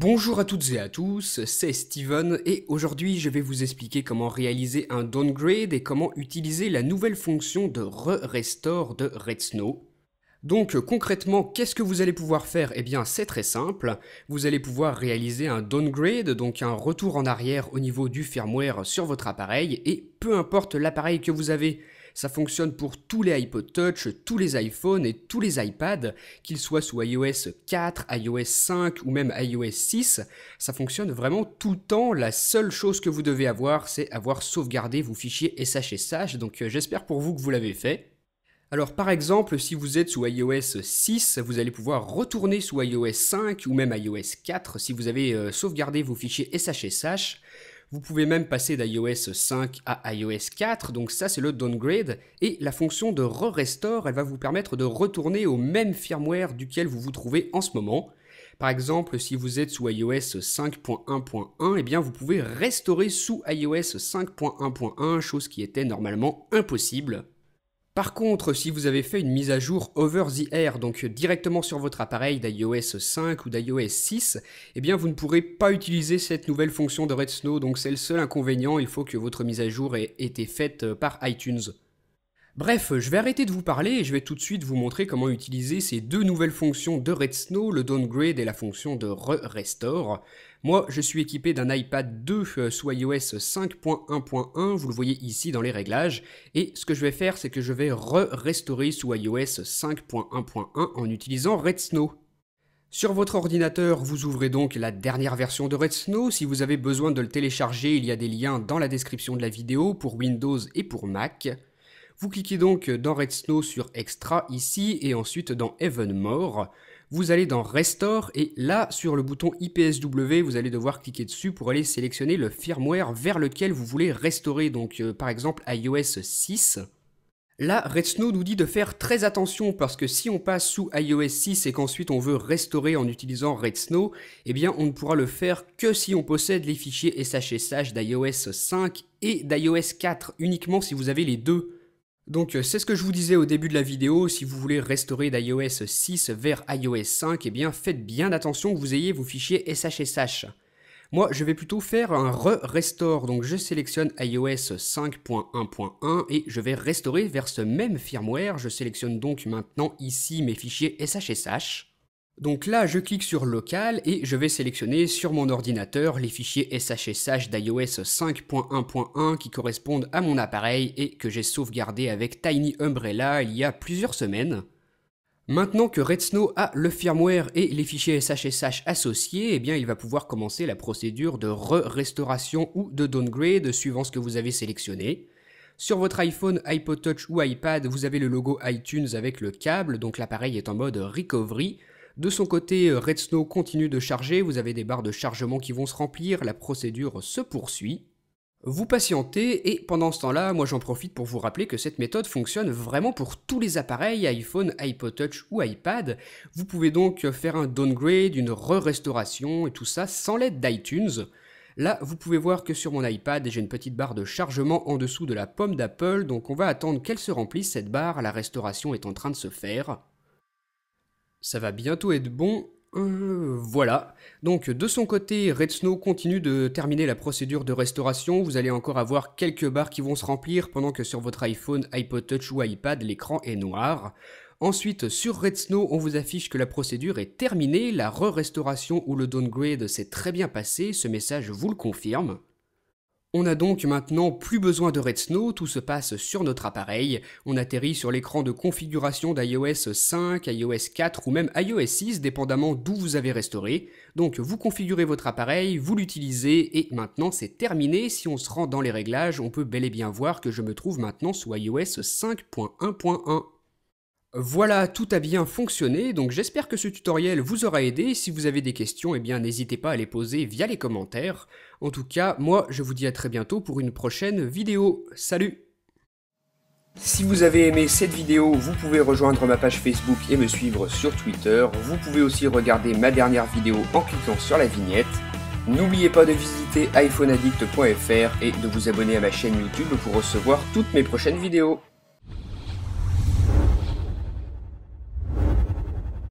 Bonjour à toutes et à tous, c'est Steven et aujourd'hui je vais vous expliquer comment réaliser un downgrade et comment utiliser la nouvelle fonction de re-restore de Red Snow donc euh, concrètement, qu'est-ce que vous allez pouvoir faire Eh bien c'est très simple, vous allez pouvoir réaliser un downgrade, donc un retour en arrière au niveau du firmware sur votre appareil, et peu importe l'appareil que vous avez. Ça fonctionne pour tous les iPod Touch, tous les iPhones et tous les iPads, qu'ils soient sous iOS 4, iOS 5 ou même iOS 6. Ça fonctionne vraiment tout le temps. La seule chose que vous devez avoir, c'est avoir sauvegardé vos fichiers SHSH. Donc euh, j'espère pour vous que vous l'avez fait. Alors par exemple, si vous êtes sous iOS 6, vous allez pouvoir retourner sous iOS 5 ou même iOS 4 si vous avez euh, sauvegardé vos fichiers SHSH. Vous pouvez même passer d'iOS 5 à iOS 4, donc ça c'est le downgrade, et la fonction de re-restore, elle va vous permettre de retourner au même firmware duquel vous vous trouvez en ce moment. Par exemple, si vous êtes sous iOS 5.1.1, eh bien vous pouvez restaurer sous iOS 5.1.1, chose qui était normalement impossible. Par contre, si vous avez fait une mise à jour over the air, donc directement sur votre appareil d'iOS 5 ou d'iOS 6, eh bien vous ne pourrez pas utiliser cette nouvelle fonction de Red Snow, donc c'est le seul inconvénient, il faut que votre mise à jour ait été faite euh, par iTunes. Bref, euh, je vais arrêter de vous parler et je vais tout de suite vous montrer comment utiliser ces deux nouvelles fonctions de Snow, le downgrade et la fonction de re-restore. Moi, je suis équipé d'un iPad 2 euh, sous iOS 5.1.1, vous le voyez ici dans les réglages, et ce que je vais faire, c'est que je vais re-restaurer sous iOS 5.1.1 en utilisant Snow. Sur votre ordinateur, vous ouvrez donc la dernière version de Red Snow. Si vous avez besoin de le télécharger, il y a des liens dans la description de la vidéo pour Windows et pour Mac. Vous cliquez donc dans Red Snow sur Extra ici et ensuite dans Even More. Vous allez dans Restore et là sur le bouton IPSW vous allez devoir cliquer dessus pour aller sélectionner le firmware vers lequel vous voulez restaurer donc euh, par exemple iOS 6. Là, Red Snow nous dit de faire très attention parce que si on passe sous iOS 6 et qu'ensuite on veut restaurer en utilisant Red Snow, eh bien on ne pourra le faire que si on possède les fichiers SHSH d'iOS 5 et d'iOS 4, uniquement si vous avez les deux. Donc euh, c'est ce que je vous disais au début de la vidéo, si vous voulez restaurer d'iOS 6 vers iOS 5, et eh bien faites bien attention que vous ayez vos fichiers SHSH. Moi, je vais plutôt faire un re-restore, donc je sélectionne iOS 5.1.1 et je vais restaurer vers ce même firmware. Je sélectionne donc maintenant ici mes fichiers SHSH. Donc là, je clique sur local et je vais sélectionner sur mon ordinateur les fichiers SHSH d'iOS 5.1.1 qui correspondent à mon appareil et que j'ai sauvegardé avec Tiny Umbrella il y a plusieurs semaines. Maintenant que Red Snow a le firmware et les fichiers SHSH associés, eh bien il va pouvoir commencer la procédure de re-restauration ou de downgrade suivant ce que vous avez sélectionné. Sur votre iPhone, iPod Touch ou iPad, vous avez le logo iTunes avec le câble, donc l'appareil est en mode recovery. De son côté, euh, Red Snow continue de charger, vous avez des barres de chargement qui vont se remplir, la procédure se poursuit. Vous patientez et pendant ce temps-là, moi j'en profite pour vous rappeler que cette méthode fonctionne vraiment pour tous les appareils iPhone, iPod Touch ou iPad. Vous pouvez donc faire un downgrade, une re-restauration et tout ça sans l'aide d'iTunes. Là, vous pouvez voir que sur mon iPad, j'ai une petite barre de chargement en dessous de la pomme d'Apple, donc on va attendre qu'elle se remplisse cette barre, la restauration est en train de se faire ça va bientôt être bon. Euh, voilà. Donc de son côté, Red Snow continue de terminer la procédure de restauration. Vous allez encore avoir quelques barres qui vont se remplir pendant que sur votre iPhone, iPod Touch ou iPad, l'écran est noir. Ensuite, sur Red Snow, on vous affiche que la procédure est terminée, la re-restauration ou le downgrade s'est très bien passé, ce message vous le confirme. On a donc maintenant plus besoin de Red Snow, tout se passe sur notre appareil, on atterrit sur l'écran de configuration d'iOS 5, iOS 4 ou même iOS 6, dépendamment d'où vous avez restauré. Donc vous configurez votre appareil, vous l'utilisez et maintenant c'est terminé. Si on se rend dans les réglages, on peut bel et bien voir que je me trouve maintenant sous iOS 5.1.1. Voilà, tout a bien fonctionné, donc j'espère que ce tutoriel vous aura aidé. Si vous avez des questions, eh bien n'hésitez pas à les poser via les commentaires. En tout cas, moi je vous dis à très bientôt pour une prochaine vidéo. Salut si vous avez aimé cette vidéo, vous pouvez rejoindre ma page Facebook et me suivre sur Twitter. Vous pouvez aussi regarder ma dernière vidéo en cliquant sur la vignette. N'oubliez pas de visiter iPhoneaddict.fr et de vous abonner à ma chaîne YouTube pour recevoir toutes mes prochaines vidéos.